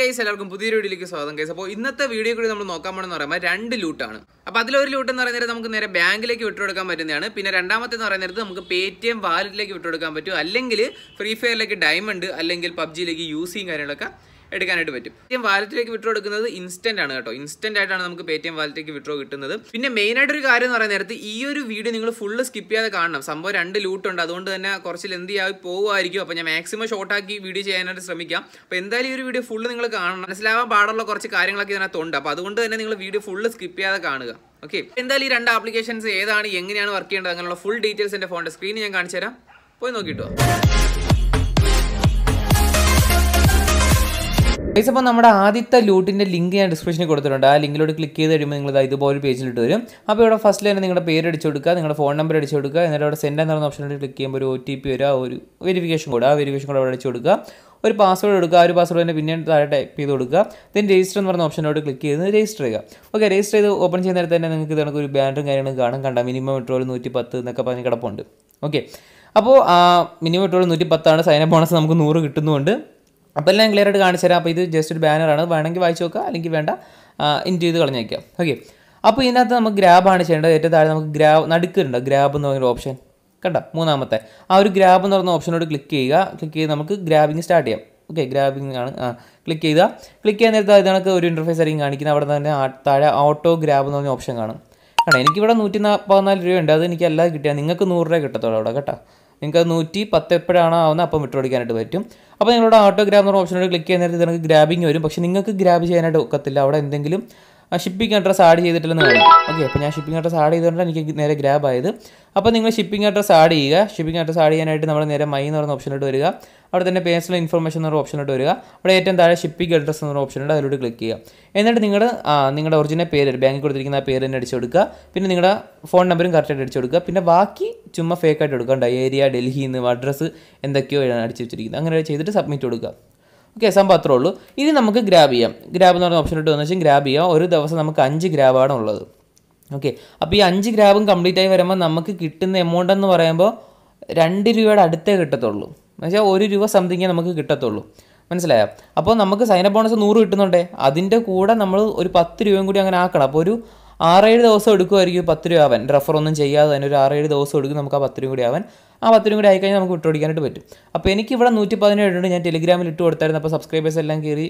guys എല്ലാവർക്കും പുതിയൊരു വീഡിയോയിലേക്ക് സ്വാഗതം ഗൈസ് അപ്പോൾ ഇന്നത്തെ വീഡിയോ കൂടി നമ്മൾ നോക്കാൻ പോകണമെന്ന് പറയുമ്പോൾ രണ്ട് ലൂട്ടാണ് അപ്പോൾ അതിലൊരു ലൂട്ട് എന്ന് പറയുന്നത് നമുക്ക് നേരെ ബാങ്കിലേക്ക് വിട്ടുകൊടുക്കാൻ പറ്റുന്നതാണ് പിന്നെ രണ്ടാമത്തെ എന്ന് പറയുന്നത് നമുക്ക് പേ ടി എം വാലറ്റിലേക്ക് വിട്ടുകൊടുക്കാൻ പറ്റും അല്ലെങ്കിൽ ഫ്രീ ഫയറിലേക്ക് ഡയമണ്ട് അല്ലെങ്കിൽ പബ്ജിയിലേക്ക് യൂസിങ് കാര്യങ്ങളൊക്കെ എടുക്കാനായിട്ട് പറ്റും പേ വാലറ്റിലേക്ക് വിഡ്രോ എടുക്കുന്നത് ഇൻസ്റ്റന്റ് ആണ് കേട്ടോ ഇൻസ്റ്റന്റ് ആയിട്ടാണ് നമുക്ക് പേ ടി എം വാലറ്റിലേക്ക് വിഡ്രോ കിട്ടുന്നത് പിന്നെ മെയിൻ ആയിട്ട് ഒരു കാര്യം എന്ന് പറയുന്ന നേരത്തെ ഈ ഒരു വീഡിയോ നിങ്ങൾ ഫുള്ള് സ്കിപ്പ് ചെയ്യാതെ കാണണം സംഭവം രണ്ട് ലൂട്ടുണ്ട് അതുകൊണ്ട് തന്നെ കുറച്ച് എന്തിയാ ആയി പോകുമായിരിക്കും അപ്പൊ ഞാൻ മാക്സിമം ഷോർട്ടാക്കി വീഡിയോ ചെയ്യാനായിട്ട് ശ്രമിക്കാം അപ്പൊ എന്തായാലും ഈ ഒരു വീഡിയോ ഫുള്ള് നിങ്ങൾ കാണണം മനസ്സിലാവാൻ പാടുള്ള കുറച്ച് കാര്യങ്ങളൊക്കെ ഇതിനകത്തുണ്ട് അപ്പൊ അതുകൊണ്ട് തന്നെ നിങ്ങൾ വീഡിയോ ഫുള്ള് സ്കിപ്പ് ചെയ്യാതെ കാണുക ഓക്കെ എന്തായാലും ഈ രണ്ട് ആപ്ലിക്കേഷൻസ് ഏതാണ് എങ്ങനെയാണ് വർക്ക് ചെയ്യേണ്ടത് അങ്ങനെയുള്ള ഫുൾ ഡീറ്റെയിൽസ് എന്റെ ഫോണിന്റെ സ്ക്രീനിൽ ഞാൻ കാണിച്ചു തരാം പോയി നോക്കിയിട്ടോ പൈസ അപ്പോൾ നമ്മുടെ ആദ്യത്തെ ലൂട്ടിൻ്റെ ലിങ്ക് ഞാൻ ഡിസ്ക്രിപ്ഷനിൽ കൊടുത്തിട്ടുണ്ട് ആ ലിങ്കിലോട്ട് ക്ലിക്ക് ചെയ്ത് കഴിയുമ്പോൾ നിങ്ങൾ ഇതുപോലെ പേജിലിട്ട് വരും അപ്പോൾ ഇവിടെ ഫസ്റ്റ് തന്നെ നിങ്ങളുടെ പേര് അടിച്ചു കൊടുക്കുക നിങ്ങളുടെ ഫോൺ നമ്പർ അടിച്ചു കൊടുക്കുക എന്നിട്ട് അവിടെ സെൻഡ് എന്ന് പറഞ്ഞ ഓപ്ഷനിൽ ക്ലിക്ക് ചെയ്യുമ്പോൾ ഒരു ഒ ടി പി വരിക ഒരു വെരിഫിക്കേഷൻ കോഡ് ആ വെരിഫിക്കേഷൻ കോഡ് അവിടെ അടിച്ചു കൊടുക്കുക ഒരു പാസ്വേഡ് എടുക്കുക ആ ഒരു തന്നെ പിന്നെ താഴെ ടൈപ്പ് ചെയ്ത് കൊടുക്കുക ദെൻ രജിസ്റ്റർ എന്ന് പറഞ്ഞ ഓപ്ഷനോട് ക്ലിക്ക് ചെയ്ത് രജിസ്റ്റർ ചെയ്യുക ഓക്കെ രജിസ്റ്റർ ചെയ്ത് ഓപ്പൺ ചെയ്യുന്ന നേരത്തെ തന്നെ നിങ്ങൾക്ക് ഇതൊക്കെ ഒരു ബാൻഡും കാര്യങ്ങളും കാണും കണ്ട മിനിമം ഒരു നൂറ്റി പത്ത് എന്നൊക്കെ പറഞ്ഞ് കിടപ്പുണ്ട് ഓക്കെ അപ്പോൾ മിനിമം മെട്രോൾ നൂറ്റി പത്താണ് സൈനപ്പ് ബോണസ് നമുക്ക് നൂറ് കിട്ടുന്നുണ്ട് അപ്പോൾ എല്ലാം ക്ലിയർ ആയിട്ട് കാണിച്ചു തരാം അപ്പോൾ ഇത് ജസ്റ്റ് ഒരു ബാനറാണ് വേണമെങ്കിൽ വായിച്ചു നോക്കുക അല്ലെങ്കിൽ വേണ്ട ഇൻറ്റ് ചെയ്ത് കളഞ്ഞേക്കാം ഓക്കെ അപ്പോൾ ഇതിനകത്ത് നമുക്ക് ആണ് ചെയ്യേണ്ടത് ഏറ്റവും താഴെ നമുക്ക് ഗ്രാബ് നടുക്കുന്നുണ്ട് ഗ്രാബ് എന്ന് പറയുന്ന ഓപ്ഷൻ കണ്ട മൂന്നാമത്തെ ആ ഒരു ഗ്രാബ് എന്ന് പറഞ്ഞ ഓപ്ഷനോട് ക്ലിക്ക് ചെയ്യുക ക്ലിക്ക് ചെയ്ത് നമുക്ക് ഗ്രാബിങ് സ്റ്റാർട്ട് ചെയ്യാം ഓക്കെ ഗ്രാബിങ് ആണ് ക്ലിക്ക് ചെയ്താൽ ക്ലിക്ക് ചെയ്യാൻ നേരത്തെ ഇത് ഒരു ഇൻ്റർഫേസ് ആയിരിക്കും കാണിക്കുന്നത് അവിടെ തന്നെ താഴെ ഓട്ടോ ഗ്രാബ് എന്ന് പറഞ്ഞ ഓപ്ഷൻ കാണും കേട്ടോ എനിക്കിവിടെ നൂറ്റി പതിനാല് രൂപയുണ്ട് അത് എനിക്ക് എല്ലാം കിട്ടിയാൽ നിങ്ങൾക്ക് നൂറ് രൂപ കിട്ടത്തുള്ളൂ അവിടെ കേട്ടോ നിങ്ങൾക്ക് നൂറ്റി പത്ത് എപ്പോഴാണോ ആവുന്നത് അപ്പം വിട്ടുപിടിക്കാനായിട്ട് പറ്റും അപ്പോൾ നിങ്ങളുടെ ഓട്ടോഗ്രാഫ് എന്ന് പറഞ്ഞ ഓപ്ഷനോട് ക്ലിക്ക് ചെയ്യുന്ന നേരത്തെ നിങ്ങൾക്ക് ഗ്രാബിങ് വരും പക്ഷേ നിങ്ങൾക്ക് ഗ്രാബ് ചെയ്യാനായിട്ട് ഒക്കത്തില്ല അവിടെ എന്തെങ്കിലും ആ ഷിപ്പിംഗ് അഡ്രസ്സ് ആഡ് ചെയ്തിട്ടില്ലെന്ന് കാണിക്കും ഓക്കെ അപ്പോൾ ഞാൻ ഷിപ്പിംഗ് അഡ്രസ്സ് ആഡ് ചെയ്തുകൊണ്ട് എനിക്ക് നേരെ ഗ്രാബ് ആയത് അപ്പോൾ നിങ്ങൾ ഷിപ്പിംഗ് അഡ്രസ്സ് ആഡ് ചെയ്യുക ഷിപ്പിംഗ് അഡ്രസ്സ് ആഡ് ചെയ്യാനായിട്ട് നമ്മൾ നേരെ മൈ എന്ന് പറഞ്ഞ ഓപ്ഷനിലോട്ട് വരിക അവിടെ തന്നെ പേഴ്സണൽ ഇൻഫർമേഷൻ എന്ന് പറഞ്ഞ ഓപ്ഷനിലോട്ട് വരിക അവിടെ ഏറ്റവും താഴെ ഷിപ്പിംഗ് അഡ്രസ്സ് എന്ന് പറഞ്ഞ ഓപ്ഷനുണ്ട് അതിലോട്ട് ക്ലിക്ക് ചെയ്യുക എന്നിട്ട് നിങ്ങളുടെ നിങ്ങളുടെ ഒറിജിനൽ പേര് ബാങ്കിൽ കൊടുത്തിരിക്കുന്ന ആ പേര് തന്നെ അടിച്ചു കൊടുക്കുക പിന്നെ നിങ്ങളുടെ ഫോൺ നമ്പറും കറക്റ്റായിട്ട് അടിച്ചു കൊടുക്കുക പിന്നെ ബാക്കി ചുമ്മാ ഫേക്കായിട്ട് കൊടുക്കണ്ട ഏരിയ ഡൽഹി എന്ന് അഡ്രസ്സ് എന്തൊക്കെയോ അടിച്ചു വെച്ചിരിക്കുന്നത് അങ്ങനെ ചെയ്തിട്ട് സബ്മിറ്റ് കൊടുക്കുക ഓക്കെ സംഭവം അത്രേ ഉള്ളൂ ഇനി നമുക്ക് ഗ്രാബ് ചെയ്യാം ഗ്രാബ് എന്ന് പറഞ്ഞ ഓപ്ഷൻ ഇട്ട് വന്നു വെച്ചാൽ ഗ്രാബ് ചെയ്യാം ഒരു ദിവസം നമുക്ക് അഞ്ച് ഗ്രാബാണ് ഉള്ളത് ഓക്കെ അപ്പോൾ ഈ അഞ്ച് ഗ്രാബും കംപ്ലീറ്റ് ആയി വരുമ്പോൾ നമുക്ക് കിട്ടുന്ന എമൗണ്ട് എന്ന് പറയുമ്പോൾ രണ്ട് രൂപയുടെ അടുത്തേ കിട്ടത്തുള്ളൂ എന്നുവെച്ചാൽ ഒരു രൂപ സംതിങ്ങേ നമുക്ക് കിട്ടത്തുള്ളൂ മനസ്സിലായോ അപ്പോൾ നമുക്ക് സൈനപ്പ് ബോണസ് നൂറ് കിട്ടുന്നുണ്ടേ അതിൻ്റെ കൂടെ നമ്മൾ ഒരു പത്ത് രൂപയും കൂടി അങ്ങനെ ആക്കണം അപ്പോൾ ഒരു ആറേഴ് ദിവസം എടുക്കുമായിരിക്കും പത്ത് രൂപ ആവാൻ റെഫർ ഒന്നും ചെയ്യാതെ തന്നെ ഒരു ആറേഴ് ദിവസം എടുക്കും നമുക്ക് ആ പത്ത് രൂപ കൂടി ആവാൻ ആ പത്ത് രൂപ കൂടി ആയിക്കഴിഞ്ഞാൽ നമുക്ക് വിട്ടുപിടിക്കാനായിട്ട് പറ്റും അപ്പോൾ എനിക്ക് ഇവിടെ നൂറ്റി പതിനേഴ് ഉണ്ട് ഞാൻ ടെലിഗ്രാമിൽ ഇട്ട് കൊടുത്തായിരുന്നു അപ്പോൾ സബ്സ്ക്രൈബേഴ്സ് എല്ലാം കയറി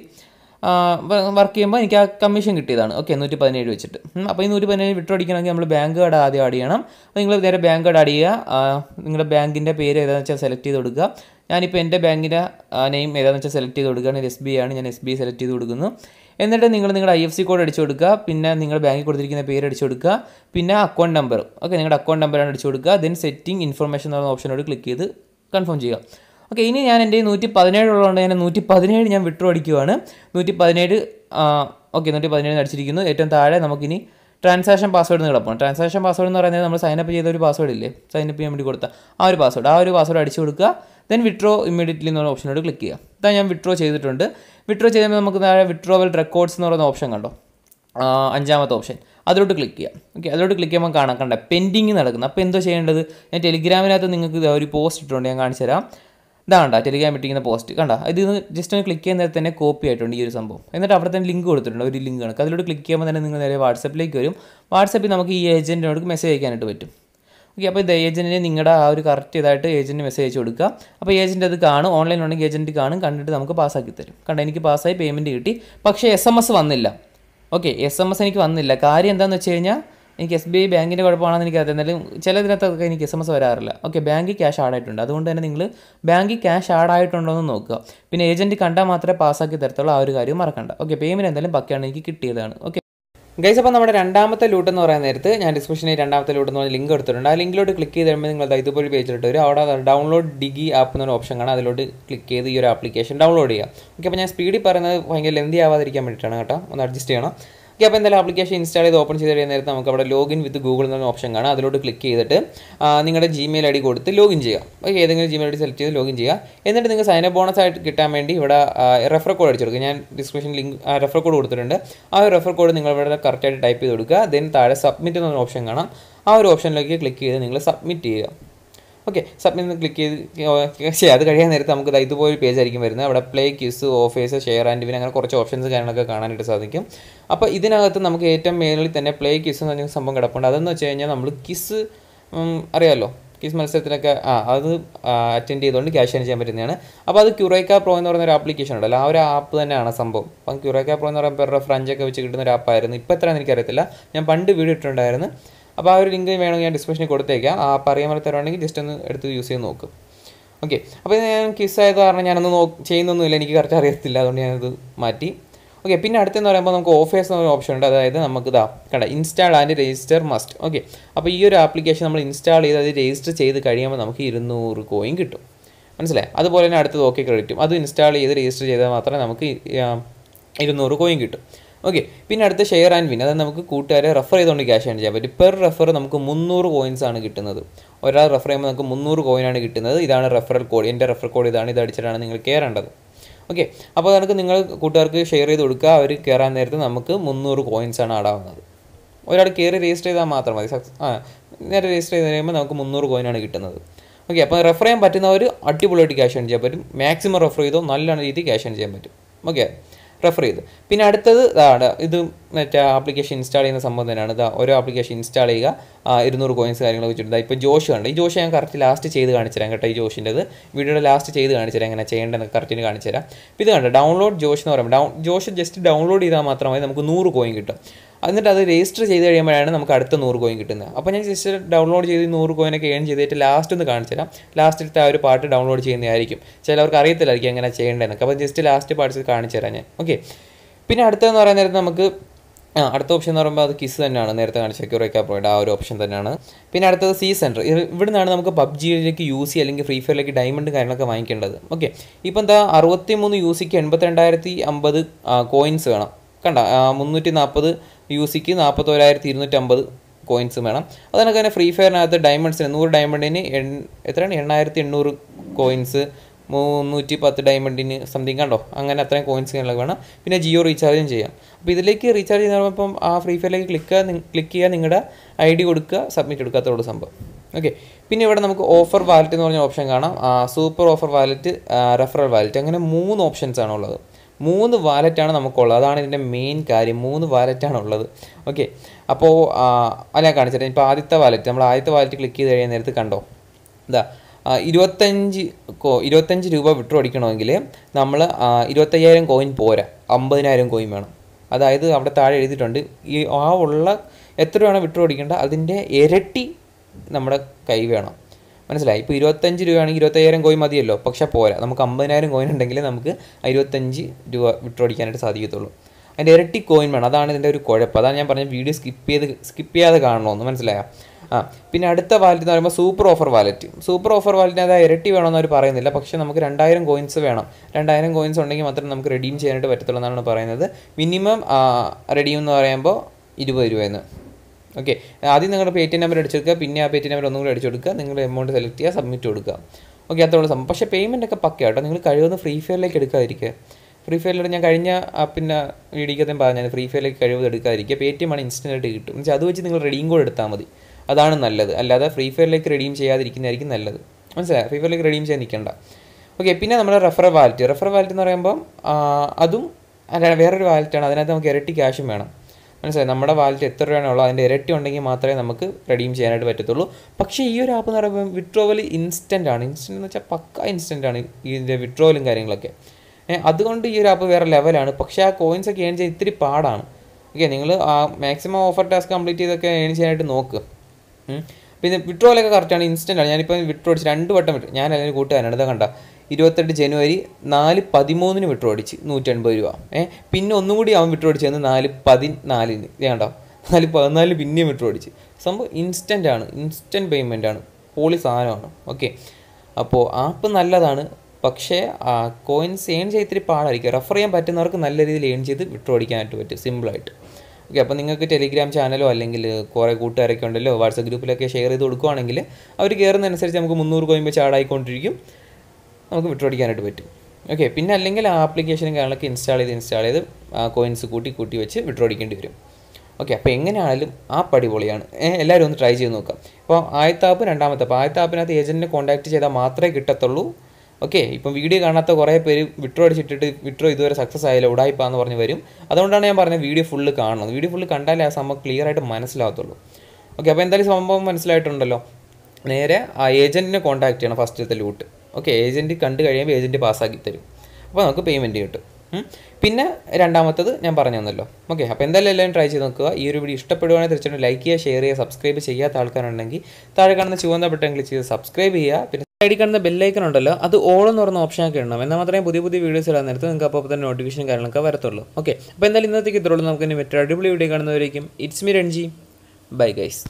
വർക്ക് ചെയ്യുമ്പോൾ എനിക്ക് ആ കമ്മീഷൻ കിട്ടിയതാണ് ഓക്കെ നൂറ്റി പതിനേഴ് വെച്ചിട്ട് അപ്പോൾ ഈ നൂറ്റി പതിനേഴ് വിട്ടടിക്കണമെങ്കിൽ നമ്മൾ ബാങ്ക് കാർഡ് ആദ്യം ആഡ് ചെയ്യണം അപ്പോൾ നിങ്ങൾ നേരെ ബാങ്ക് കാർഡ് ആഡ് ചെയ്യുക നിങ്ങളുടെ ബാങ്കിൻ്റെ പേര് ഏതാണെന്ന് വെച്ചാൽ സെലക്ട് ചെയ്ത് കൊടുക്കുക ഞാനിപ്പോൾ എൻ്റെ ബാങ്കിൻ്റെ നെയിം ഏതാണെന്ന് വെച്ചാൽ സെലക്ട് ചെയ്ത് കൊടുക്കുകയാണ് എസ് ബി ആണ് ഞാൻ എസ് ബി സെലക്ട് ചെയ്ത് കൊടുക്കുന്നു എന്നിട്ട് നിങ്ങൾ നിങ്ങളുടെ ഐ എഫ് സി കോഡ് അടിച്ചു കൊടുക്കുക പിന്നെ നിങ്ങൾ ബാങ്കിൽ കൊടുത്തിരിക്കുന്ന പേര് അടിച്ചു കൊടുക്കുക പിന്നെ അക്കൗണ്ട് നമ്പർ ഓക്കെ നിങ്ങളുടെ അക്കൗണ്ട് നമ്പറാണ് അടിച്ചു കൊടുക്കുക ദെൻ സെറ്റിംഗ് ഇൻഫർമേഷൻ എന്ന് പറഞ്ഞ ഓപ്ഷനോട് ക്ലിക്ക് ചെയ്ത് കൺഫേം ചെയ്യുക ഓക്കെ ഇനി ഞാൻ എൻ്റെ നൂറ്റി ഉള്ളതുകൊണ്ട് ഞാൻ നൂറ്റി പതിനേഴ് ഞാൻ വിട്രോ അടിക്കുവാണ് നൂറ്റി പതിനേഴ് ഓക്കെ നൂറ്റി പതിനേഴ് അടിച്ചിരിക്കുന്നു ഏറ്റവും താഴെ നമുക്കിനി ട്രാൻസാക്ഷൻ പാസ്വേഡ് കിടപ്പണം ട്രാൻസാക്ഷൻ പാസ്വേഡ് എന്ന് പറയുന്നത് നമ്മൾ സൈനപ്പ് ചെയ്ത ഒരു പാസ്വേഡ് ഇല്ലേ സൈനപ്പ് ചെയ്യാൻ വേണ്ടി കൊടുത്ത ആ ഒരു പാസ്വേഡ് ആ ഒരു പാസ്വേഡ് അടിച്ചു കൊടുക്കുക ദെൻ വിഡ്രോ ഇമ്മീഡിയറ്റ്ലി എന്ന് പറഞ്ഞ ഓപ്ഷനോട് ക്ലിക്ക് ചെയ്യുക ഇതാ ഞാൻ വിഡ്രോ ചെയ്തിട്ടുണ്ട് വിഡ്രോ ചെയ്യുമ്പോൾ നമുക്ക് നേരെ വിഡ്രോവൽ റെക്കോർഡ്സ് എന്ന് പറയുന്ന ഓപ്ഷൻ കണ്ടോ അഞ്ചാമത്തെ ഓപ്ഷൻ അതിലോട്ട് ക്ലിക്ക് ചെയ്യാം ഓക്കെ അതിലോട്ട് ക്ലിക്ക് ചെയ്യുമ്പോൾ കാണാം കണ്ട പെൻഡിങ് നടക്കുന്നത് അപ്പോൾ എന്തോ ചെയ്യേണ്ടത് ഞാൻ ടെലിഗ്രാമിനകത്ത് നിങ്ങൾക്ക് ഒരു പോസ്റ്റ് ഇട്ടുണ്ട് ഞാൻ കാണിച്ചു തരാം ഇതാണ്ട ടെലിഗ്രാം ഇട്ടിരിക്കുന്ന പോസ്റ്റ് കണ്ട ഇത് ജസ്റ്റ് ഒന്ന് ക്ലിക്ക് ചെയ്യുന്ന നേരത്തെ തന്നെ കോപ്പി ആയിട്ടുണ്ട് ഈ ഒരു സംഭവം എന്നിട്ട് അവിടെ തന്നെ ലിങ്ക് കൊടുത്തിട്ടുണ്ട് ഒരു ലിങ്ക് കണക്ക് അതിലോട്ട് ക്ലിക്ക് ചെയ്യുമ്പോൾ തന്നെ നിങ്ങൾ നേരെ വാട്സപ്പിലേക്ക് വരും വാട്സപ്പിൽ നമുക്ക് ഈ ഏജൻറ്റിനോട് മെസ്സേജ് അയക്കാനായിട്ട് പറ്റും ഓക്കെ അപ്പോൾ ഇത് ഏജൻറ്റിനെ നിങ്ങളുടെ ആ ഒരു കറക്റ്റ് ഇതായിട്ട് ഏജൻറ്റ് മെസ്സേജ് അയച്ചു കൊടുക്കുക അപ്പോൾ ഏജൻറ്റ് അത് കാണും ഓൺലൈൻ ഉണ്ടെങ്കിൽ ഏജൻറ്റ് കാണും കണ്ടിട്ട് നമുക്ക് പാസ്സാക്കി തരും കണ്ട എനിക്ക് പാസ്സായി പേയ്മെൻറ്റ് കിട്ടി പക്ഷേ എസ് എം എസ് വന്നില്ല ഓക്കെ എസ് എം എസ് എനിക്ക് വന്നില്ല കാര്യം എന്താണെന്ന് വെച്ച് കഴിഞ്ഞാൽ എനിക്ക് എസ് ബി ഐ ബാങ്കിൻ്റെ കുഴപ്പമാണെന്ന് എനിക്ക് അറിയാം എന്നാലും ചിലതിനകത്തൊക്കെ എനിക്ക് എസ് എം എസ് വരാറില്ല ഓക്കെ ബാങ്കിൽ ക്യാഷ് ആഡ് ആയിട്ടുണ്ട് അതുകൊണ്ട് തന്നെ നിങ്ങൾ ബാങ്കിൽ ക്യാഷ് ആഡ് ആയിട്ടുണ്ടോ നോക്കുക പിന്നെ ഏജൻറ്റ് കണ്ടാൽ മാത്രമേ പാസ്സാക്കി തരത്തുള്ളൂ ആ ഒരു കാര്യം മറക്കണ്ട ഓക്കെ പേയ്മെൻറ്റ് എന്തായാലും പക്കയാണ് എനിക്ക് കിട്ടിയതാണ് ഓക്കെ ഗൈസ് അപ്പോൾ നമ്മുടെ രണ്ടാമത്തെ ലൂട്ട് എന്ന് പറയുന്ന നേരത്ത് ഞാൻ ഡിസ്ക്രിപ്ഷനിൽ രണ്ടാമത്തെ ലൂട്ട് എന്ന് പറഞ്ഞ ലിങ്ക് എടുത്തിട്ടുണ്ട് ആ ലിങ്കിലോട്ട് ക്ലിക്ക് ചെയ്ത് കഴിയുമ്പോൾ നിങ്ങൾ ഇതുപോലെ പേജിലോട്ട് വരും അവിടെ ഡൗൺലോഡ് ഡിഗി ആപ്പ് എന്നൊരു ഓപ്ഷൻ കാണാം അതിലോട്ട് ക്ലിക്ക് ചെയ്ത് ഈ ഒരു ആപ്ലിക്കേഷൻ ഡൗൺലോഡ് ചെയ്യുക ഓക്കെ അപ്പോൾ ഞാൻ സ്പീഡിൽ പറയുന്നത് ഭയങ്കര ലെന്തി ആവാതിരിക്കാൻ വേണ്ടിയിട്ടാണ് കേട്ടോ ഒന്ന് അഡ്ജസ്റ്റ് ചെയ്യണം ഓക്കെ അപ്പോൾ എന്തായാലും ആപ്ലിക്കേഷൻ ഇൻസ്റ്റാൾ ചെയ്ത് ഓപ്പൺ ചെയ്ത് കഴിയുന്ന നേരത്തെ നമുക്ക് അവിടെ ലോഗിൻ വിത്ത് ഗൂഗിൾ പറഞ്ഞ ഓപ്ഷൻ കാണാം അതിലോട്ട് ക്ലിക്ക് ചെയ്തിട്ട് നിങ്ങളുടെ ജിമെയിൽ ഐ ഡി കൊടുത്ത് ലോഗിൻ ചെയ്യുക ഓക്കെ ഏതെങ്കിലും ജിമെയിൽ ഐ ഡി സെലക്ട് ചെയ്ത് ലോഗിൻ ചെയ്യുക എന്നിട്ട് നിങ്ങൾക്ക് സൈൻ അപ്പ് ബോണസ് ആയിട്ട് കിട്ടാൻ വേണ്ടി ഇവിടെ റെഫർ കോഡ് അടിച്ചു കൊടുക്കുക ഞാൻ ഡിസ്ക്രിപ്ഷൻ ലിങ്ക് റെഫർ കോഡ് കൊടുത്തിട്ടുണ്ട് ആ ഒരു റെഫർ കോഡ് നിങ്ങൾ ഇവിടെ കറക്റ്റായിട്ട് ടൈപ്പ് ചെയ്ത് കൊടുക്കുക ദെൻ താഴെ സബ്മിറ്റ് എന്നൊരു ഓപ്ഷൻ കാണാം ആ ഒരു ഓപ്ഷനിലേക്ക് ക്ലിക്ക് ചെയ്ത് നിങ്ങൾ സബ്മിറ്റ് ചെയ്യുക ഓക്കെ സബ്മിറ്റ് ക്ലിക്ക് ചെയ്ത് ശരി അത് കഴിയാൻ നേരത്തെ നമുക്ക് ഇതുപോലെ പേജ് ആയിരിക്കും വരുന്നത് അവിടെ play quiz offers share and win അങ്ങനെ കുറച്ച് ഓപ്ഷൻസ് കാര്യങ്ങളൊക്കെ കാണാനായിട്ട് സാധിക്കും അപ്പോൾ ഇതിനകത്ത് നമുക്ക് ഏറ്റവും മേളിൽ തന്നെ പ്ലേ ക്യൂസ് എന്ന് പറഞ്ഞ സംഭവം കിടപ്പുണ്ട് അതെന്ന് വെച്ച് കഴിഞ്ഞാൽ നമ്മൾ കിസ് അറിയാമല്ലോ കിസ് മത്സരത്തിനൊക്കെ ആ അത് അറ്റൻഡ് ചെയ്തുകൊണ്ട് ക്യാഷ് ചെയ്യാൻ പറ്റുന്നതാണ് അപ്പോൾ അത് ക്യൂറേക്ക പ്രോ എന്ന് പറയുന്ന ഒരു ആപ്ലിക്കേഷൻ ഉണ്ടല്ലോ ആ ഒരു ആപ്പ് തന്നെയാണ് സംഭവം അപ്പം ക്യൂറേക്ക പ്രോ എന്ന് പറയുമ്പോൾ പേരുടെ ഫ്രഞ്ചൊക്കെ വെച്ച് കിട്ടുന്ന ഒരു ആപ്പായിരുന്നു ഇപ്പോൾ എത്രയാണെന്ന് എനിക്കറിയത്തില്ല ഞാൻ പണ്ട് വീഡിയോ ഇട്ടിട്ടുണ്ടായിരുന്നു അപ്പോൾ ആ ഒരു ലിങ്ക് വേണമെങ്കിൽ ഞാൻ ഡിസ്ക്രിപ്ഷനിൽ കൊടുത്തേക്കാം ആ അറിയാൻ തരുവാണെങ്കിൽ ജസ്റ്റ് ഒന്ന് എടുത്ത് യൂസ് ചെയ്ത് നോക്കും ഓക്കെ അപ്പോൾ ഞാൻ കിസ് ആയത് കാരണം ഞാനൊന്ന് നോ ചെയ്യുന്നൊന്നുമില്ല എനിക്ക് കറക്റ്റ് അറിയത്തില്ല അതുകൊണ്ട് ഞാനത് മാറ്റി ഓക്കെ പിന്നെ അടുത്തെന്ന് പറയുമ്പോൾ നമുക്ക് ഓഫേഴ്സ് എന്നൊരു ഓപ്ഷൻ ഉണ്ട് അതായത് നമുക്ക് ഇതാ കണ്ട install and register must okay അപ്പോൾ ഈ ഒരു ആപ്ലിക്കേഷൻ നമ്മൾ ഇൻസ്റ്റാൾ ചെയ്ത് അത് രജിസ്റ്റർ ചെയ്ത് കഴിയുമ്പോൾ നമുക്ക് ഇരുന്നൂറ് കോയിൻ കിട്ടും മനസ്സിലായി അതുപോലെ തന്നെ അടുത്തത് ഓക്കെ ക്രെഡിറ്റും അത് ഇൻസ്റ്റാൾ ചെയ്ത് രജിസ്റ്റർ ചെയ്താൽ മാത്രമേ നമുക്ക് ഇരുന്നൂറ് കോയിൻ കിട്ടും ഓക്കെ പിന്നെ അടുത്ത ഷെയർ ആൻഡ് വിൻ അതായത് നമുക്ക് കൂട്ടുകാരെ റെഫർ ചെയ്തുകൊണ്ട് ക്യാഷ് ആൻഡ് ചെയ്യാൻ പറ്റും പെർ റെഫർ നമുക്ക് മുന്നൂറ് കോയിൻസ് ആണ് കിട്ടുന്നത് ഒരാൾ റെഫർ ചെയ്യുമ്പോൾ നമുക്ക് മുന്നൂറ് കോയിനാണ് കിട്ടുന്നത് ഇതാണ് റെഫറൽ കോഡ് എൻ്റെ റെഫർ കോഡ് ഇതാണ് ഇത് അടിച്ചിട്ടാണ് നിങ്ങൾ കയറേണ്ടത് ഓക്കെ അപ്പോൾ നമുക്ക് നിങ്ങൾ കൂട്ടുകാർക്ക് ഷെയർ ചെയ്ത് കൊടുക്കുക അവർ കയറാൻ നേരത്തെ നമുക്ക് മുന്നൂറ് കോയിൻസ് ആണ് ആടാവുന്നത് ഒരാൾ കയറി രജിസ്റ്റർ ചെയ്താൽ മാത്രം മതി ആ നേരെ രജിസ്റ്റർ ചെയ്ത് കഴിയുമ്പോൾ നമുക്ക് മുന്നൂറ് കോയിനാണ് കിട്ടുന്നത് ഓക്കെ അപ്പോൾ റെഫർ ചെയ്യാൻ പറ്റുന്നവർ അടിപൊളിയായിട്ട് ക്യാഷ് ഏൺ ചെയ്യാൻ പറ്റും മാക്സിമം റെഫർ ചെയ്തോ നല്ല രീതിയിൽ ക്യാഷ് ഏൺ ചെയ്യാൻ പറ്റും ഓക്കെ റെഫർ ചെയ്ത് പിന്നെ അടുത്തത് ഇതാണ് ഇത് മറ്റേ ആപ്ലിക്കേഷൻ ഇൻസ്റ്റാൾ ചെയ്യുന്ന സംഭവം തന്നെയാണ് ഇതാ ഓരോ ആപ്ലിക്കേഷൻ ഇൻസ്റ്റാൾ ചെയ്യുക ഇരുന്നൂറ് കോയിൻസ് കാര്യങ്ങൾ വെച്ചിട്ടുണ്ട് ഇപ്പോൾ ജോഷ് ഉണ്ട് ഈ ജോഷ് ഞാൻ കറക്റ്റ് ലാസ്റ്റ് ചെയ്ത് കാണിച്ചുതരാം കേട്ടോ ഈ ജോഷിൻ്റെത് വീഡിയോയുടെ ലാസ്റ്റ് ചെയ്ത് കാണിച്ചുതരാം എങ്ങനെ ചെയ്യേണ്ടതെന്ന് കറക്റ്റിന് കാണിച്ചുതരാം ഇപ്പോൾ ഇത് കണ്ടോ ഡൗൺലോഡ് ജോഷ് എന്ന് പറയുമ്പോൾ ഡൗൺ ജോഷ് ജസ്റ്റ് ഡൗൺലോഡ് ചെയ്താൽ മാത്രമായി നമുക്ക് നൂറ് കോയിൻ കിട്ടും എന്നിട്ട് അത് രജിസ്റ്റർ ചെയ്ത് കഴിയുമ്പോഴാണ് നമുക്ക് അടുത്ത നൂറ് കോയിൻ കിട്ടുന്നത് അപ്പോൾ ഞാൻ ജസ്റ്റ് ഡൗൺലോഡ് ചെയ്ത് നൂറ് കോയിനൊക്കെ ഏൺ ചെയ്തിട്ട് ലാസ്റ്റ് ഒന്ന് കാണിച്ചു തരാം ലാസ്റ്റിലത്തെ ആ ഒരു പാർട്ട് ഡൗൺലോഡ് ചെയ്യുന്നതായിരിക്കും ചിലവർക്ക് അറിയത്തില്ലായിരിക്കും എങ്ങനെ ചെയ്യേണ്ടതെന്നൊക്കെ അപ്പോൾ ജസ്റ്റ് ലാസ്റ്റ് പാർട്സ് കാണിച്ചു തരാം ഞാൻ ഓക്കെ പിന്നെ അടുത്തതെന്ന് പറയാൻ നേരത്തെ നമുക്ക് ആ അടുത്ത ഓപ്ഷൻ എന്ന് പറയുമ്പോൾ അത് കിസ് തന്നെയാണ് നേരത്തെ കാണിച്ച സെക്യൂർ പോയിട്ട് ആ ഒരു ഓപ്ഷൻ തന്നെയാണ് പിന്നെ അടുത്തത് സീ സെൻറ്റർ ഇവിടുന്നാണ് നമുക്ക് പബ്ജിയിലേക്ക് യു സി അല്ലെങ്കിൽ ഫ്രീ ഫയറിലേക്ക് ഡയമണ്ട് കാര്യങ്ങളൊക്കെ വാങ്ങിക്കേണ്ടത് ഓക്കെ ഇപ്പോൾ എന്താ അറുപത്തി മൂന്ന് യു സിക്ക് രണ്ടായിരത്തി അമ്പത് കോയിൻസ് വേണം കണ്ട മുന്നൂറ്റി നാൽപ്പത് യു സിക്ക് നാൽപ്പത്തോരായിരത്തി ഇരുന്നൂറ്റമ്പത് കോയിൻസും വേണം അതുകൊണ്ട് തന്നെ ഫ്രീ ഫയറിനകത്ത് ഡയമണ്ട്സിന് നൂറ് ഡയമണ്ടിന് എത്രയാണ് എണ്ണായിരത്തി എണ്ണൂറ് കോയിൻസ് മുന്നൂറ്റി പത്ത് ഡയമണ്ടിന് സംതിങ് കണ്ടോ അങ്ങനെ അത്രയും കോയിൻസ് കാര്യങ്ങളൊക്കെ വേണം പിന്നെ ജിയോ റീചാർജും ചെയ്യാം അപ്പോൾ ഇതിലേക്ക് റീചാർജ് ചെയ്യുന്ന പറയുമ്പോൾ ആ ഫ്രീ ഫയറിലേക്ക് ക്ലിക്ക് ക്ലിക്ക് ചെയ്യുക നിങ്ങളുടെ ഐ ഡി കൊടുക്കുക സബ്മിറ്റ് കൊടുക്കുക അത്രയുള്ള സംഭവം ഓക്കെ പിന്നെ ഇവിടെ നമുക്ക് ഓഫർ വാലറ്റ് എന്ന് പറഞ്ഞ ഓപ്ഷൻ കാണാം super offer wallet referral wallet അങ്ങനെ മൂന്ന് ഓപ്ഷൻസ് ആണുള്ളത് മൂന്ന് വാലറ്റാണ് നമുക്കുള്ളത് അതാണ് ഇതിൻ്റെ മെയിൻ കാര്യം മൂന്ന് വാലറ്റാണ് ഉള്ളത് ഓക്കെ അപ്പോൾ അല്ല കാണിച്ചിട്ട് ഇപ്പോൾ ആദ്യത്തെ വാലറ്റ് നമ്മൾ ആദ്യത്തെ വാലറ്റ് ക്ലിക്ക് ചെയ്ത് കഴിയുന്ന നേരത്തെ കണ്ടോ ഇതാ ഇരുപത്തഞ്ച് കോ ഇരുപത്തഞ്ച് രൂപ വിട്രോ അടിക്കണമെങ്കിൽ നമ്മൾ ഇരുപത്തയ്യായിരം കോയിൻ പോരാ അമ്പതിനായിരം കോയിൻ വേണം അതായത് അവിടെ താഴെ എഴുതിയിട്ടുണ്ട് ഈ ആ ഉള്ള എത്ര രൂപയാണ് വിട്രോ അടിക്കേണ്ട അതിൻ്റെ ഇരട്ടി നമ്മുടെ കൈ വേണം മനസ്സിലായി ഇപ്പോൾ ഇരുപത്തഞ്ച് രൂപയാണെങ്കിൽ ഇരുപത്തയ്യായിരം കോയിൻ മതിയല്ലോ പക്ഷേ പോരാ നമുക്ക് അമ്പതിനായിരം കോയിൻ ഉണ്ടെങ്കിൽ നമുക്ക് ഇരുപത്തഞ്ച് രൂപ വിട്ടോടിക്കാനായിട്ട് സാധിക്കത്തുള്ളൂ അതിൻ്റെ ഇരട്ടി കോയിൻ വേണം അതാണ് ഇതിൻ്റെ ഒരു കുഴപ്പം അതാണ് ഞാൻ പറഞ്ഞ വീഡിയോ സ്കിപ്പ് ചെയ്ത് സ്കിപ്പ് ചെയ്യാതെ കാണണമെന്ന് മനസ്സിലായോ ആ പിന്നെ അടുത്ത വാലറ്റ് എന്ന് പറയുമ്പോൾ super offer wallet super offer വാലറ്റിന് അത് ഇരട്ടി വേണമെന്ന് അവർ പറയുന്നില്ല പക്ഷേ നമുക്ക് രണ്ടായിരം കോയിൻസ് വേണം രണ്ടായിരം കോയിൻസ് ഉണ്ടെങ്കിൽ മാത്രമേ നമുക്ക് റെഡീം ചെയ്യാനായിട്ട് പറ്റത്തുള്ളൂ എന്നാണ് പറയുന്നത് മിനിമം റെഡീം എന്ന് പറയുമ്പോൾ ഇരുപത് രൂപയെന്ന് ഓക്കെ ആദ്യം നിങ്ങളുടെ പേ ടി നമ്പർ അടിച്ചെടുക്കുക പിന്നെ ആ പേ ടി നമ്പർ ഒന്നും കൂടി കൊടുക്കുക നിങ്ങൾ എമൗണ്ട് സെലക്ട് ചെയ്യുക സബ്മിറ്റ് കൊടുക്കുക ഓക്കെ അത്രയുള്ള സംഭവം പക്ഷേ പേയ്മെൻ്റ് ഒക്കെ പക്ക കേട്ടോ നിങ്ങൾ കഴിവൊന്ന് ഫ്രീ ഫയറിലേക്ക് എടുക്കാതിരിക്കുക ഫ്രീ ഫയറിൽ ഞാൻ കഴിഞ്ഞ പിന്നെ വീഡിയോക്കത്തെ പറഞ്ഞത് ഫ്രീ ഫയറിലേക്ക് കഴിവ് എടുക്കാതിരിക്കുക പേ ടി എം ആണ് ആയിട്ട് കിട്ടും എന്നുവെച്ചാൽ അത് വെച്ച് നിങ്ങൾ റെഡിയും കൂടെ എടുത്താൽ മതി അതാണ് നല്ലത് അല്ലാതെ ഫ്രീ ഫയറിലേക്ക് റെഡീം ചെയ്യാതിരിക്കുന്നതായിരിക്കും നല്ലത് മനസ്സിലായി ഫ്രീ ഫയറിലേക്ക് റെഡീം ചെയ്യാൻ നിൽക്കേണ്ട ഓക്കെ പിന്നെ നമ്മുടെ റെഫർ വാലറ്റ് റെഫർ വാലറ്റ് എന്ന് പറയുമ്പോൾ അതും വേറൊരു വാലറ്റാണ് അതിനകത്ത് നമുക്ക് ഇരട്ടി ക്യാഷും വേണം മനസ്സിലായി നമ്മുടെ വാലറ്റ് എത്ര രൂപയാണോ ഉള്ളത് അതിൻ്റെ ഇരട്ടി ഉണ്ടെങ്കിൽ മാത്രമേ നമുക്ക് റെഡീം ചെയ്യാനായിട്ട് പറ്റത്തുള്ളൂ പക്ഷേ ഈ ഒരു ആപ്പ് എന്ന് പറയുമ്പോൾ വിഡ്രോവൽ ഇൻസ്റ്റൻ്റ് ആണ് ഇൻസ്റ്റൻ്റ് എന്ന് വെച്ചാൽ പക്ക ഇൻസ്റ്റൻ്റ് ആണ് ഇതിൻ്റെ വിഡ്രോവലും കാര്യങ്ങളൊക്കെ അതുകൊണ്ട് ഈ ഒരു ആപ്പ് വേറെ ലെവലാണ് പക്ഷേ ആ കോയിൻസ് ഒക്കെ ഏൺ ചെയ്യാൻ ഇത്തിരി പാടാണ് ഓക്കെ നിങ്ങൾ ആ മാക്സിമം ഓഫർ ടാസ്ക് കംപ്ലീറ്റ് ചെയ്തൊക്കെ ഏൺ ചെയ്യാനായിട്ട് നോക്കുക പിന്നെ വിഡ്രോവലൊക്കെ കറക്റ്റാണ് ഇൻസ്റ്റൻ്റ് ആണ് ഞാനിപ്പോൾ വിഡ്രോ അടിച്ച് രണ്ട് വട്ടം വിട്ടു ഞാൻ അതിന് കൂട്ടുകാരനാണ് ഇതാ കണ്ട ഇരുപത്തെട്ട് ജനുവരി നാല് പതിമൂന്നിന് നൂറ്റി അൻപത് രൂപ ഏഹ് പിന്നെ ഒന്നും കൂടി അവൻ വിട്ടുപിടിച്ചത് നാല് പതിനാലിന് വേണ്ടോ നാല് പതിനാലിന് പിന്നെയും അടിച്ച് സംഭവം ഇൻസ്റ്റൻ്റ് ആണ് ഇൻസ്റ്റൻറ്റ് പേയ്മെൻ്റ് ആണ് പോളി സാധനമാണ് ഓക്കെ അപ്പോൾ ആപ്പ് നല്ലതാണ് പക്ഷേ കോയിൻസ് ഏൺ ചെയ്ത് ഇത്തിരി പാടായിരിക്കും റെഫർ ചെയ്യാൻ പറ്റുന്നവർക്ക് നല്ല രീതിയിൽ ഏൺ ചെയ്ത് വിട്ടുപിടിക്കാനായിട്ട് പറ്റും സിമ്പിളായിട്ട് ഓക്കെ അപ്പോൾ നിങ്ങൾക്ക് ടെലിഗ്രാം ചാനലോ അല്ലെങ്കിൽ കുറേ കൂട്ടുകാരൊക്കെ ഉണ്ടല്ലോ വാട്സപ്പ് ഗ്രൂപ്പിലൊക്കെ ഷെയർ ചെയ്ത് കൊടുക്കുവാണെങ്കിൽ അവർ കയറുന്നതനുസരിച്ച് നമുക്ക് മുന്നൂറ് കോയിൻ വെച്ച് ആഡായിക്കൊണ്ടിരിക്കും നമുക്ക് വിട്ടുപിടിക്കാനായിട്ട് പറ്റും ഓക്കെ പിന്നെ അല്ലെങ്കിൽ ആ ആപ്ലിക്കേഷനും കാര്യങ്ങളൊക്കെ ഇൻസ്റ്റാൾ ചെയ്ത് ഇൻസ്റ്റാൾ ചെയ്ത് കോയിൻസ് കൂട്ടി കൂട്ടി വെച്ച് വിട്രോടിക്കേണ്ടി വരും ഓക്കെ അപ്പോൾ എങ്ങനെയാണെങ്കിലും ആ പടിപൊളിയാണ് എല്ലാവരും ഒന്ന് ട്രൈ ചെയ്ത് നോക്കാം അപ്പോൾ ആയത്താപ്പ് രണ്ടാമത്തെ അപ്പോൾ ആയത്താപ്പിനകത്ത് ഏജൻറ്റിനെ കോൺടാക്ട് ചെയ്താൽ മാത്രമേ കിട്ടത്തുള്ളൂ ഓക്കെ ഇപ്പം വീഡിയോ കാണാത്ത കുറേ പേര് വിട്രോ അടിച്ചിട്ടിട്ട് വിട്രോ ഇതുവരെ സക്സസ് ആയില്ല എന്ന് പറഞ്ഞ് വരും അതുകൊണ്ടാണ് ഞാൻ പറഞ്ഞത് വീഡിയോ ഫുള്ള് കാണണം വീഡിയോ ഫുള്ള് കണ്ടാലേ ആ സംഭവം ക്ലിയർ ആയിട്ട് മനസ്സിലാവത്തുള്ളൂ ഓക്കെ അപ്പോൾ എന്തായാലും സംഭവം മനസ്സിലായിട്ടുണ്ടല്ലോ നേരെ ആ ഏജൻറ്റിനെ കോൺടാക്ട് ചെയ്യണം ഫസ്റ്റത്തെ ലൂട്ട് ഓക്കെ ഏജൻറ്റ് കണ്ടു കഴിയുമ്പോൾ ഏജൻറ്റ് പാസ്സാക്കി തരും അപ്പോൾ നമുക്ക് പേയ്മെൻറ്റ് കിട്ടും പിന്നെ രണ്ടാമത്തത് ഞാൻ പറഞ്ഞു തന്നല്ലോ ഓക്കെ അപ്പോൾ എന്തായാലും എല്ലാവരും ട്രൈ ചെയ്ത് നോക്കുക ഈ ഒരു വീഡിയോ ഇഷ്ടപ്പെടുവാണെങ്കിൽ തീർച്ചയായിട്ടും ലൈക്ക് ചെയ്യുക ഷെയർ ചെയ്യുക സബ്സ്ക്രൈബ് ചെയ്യാത്ത ആൾക്കാരുണ്ടെങ്കിൽ താഴെ കാണുന്ന ചുവന്ന ബട്ടൺ ക്ലിക്ക് ചെയ്ത് സബ്സ്ക്രൈബ് ചെയ്യുക പിന്നെ ഐ കാണുന്ന ബെല്ലൈക്കൺ ഉണ്ടല്ലോ അത് ഓൾ എന്ന് പറഞ്ഞ ഓപ്ഷനൊക്കെ ഉണ്ടാവും എന്നാൽ മാത്രമേ പുതിയ പുതിയ വീഡിയോസ് ഇടാൻ നേരത്ത് നിങ്ങൾക്ക് അപ്പോൾ തന്നെ നോട്ടിഫിക്കേഷൻ കാര്യങ്ങളൊക്കെ വരത്തുള്ളൂ ഓക്കെ അപ്പോൾ എന്തായാലും ഇന്നത്തേക്ക് ഇത്രയുള്ളൂ നമുക്ക് ഇനി മറ്റൊരു അടിപൊളി വീഡിയോ കാണുന്നവരേക്കും it's me Ranji bye guys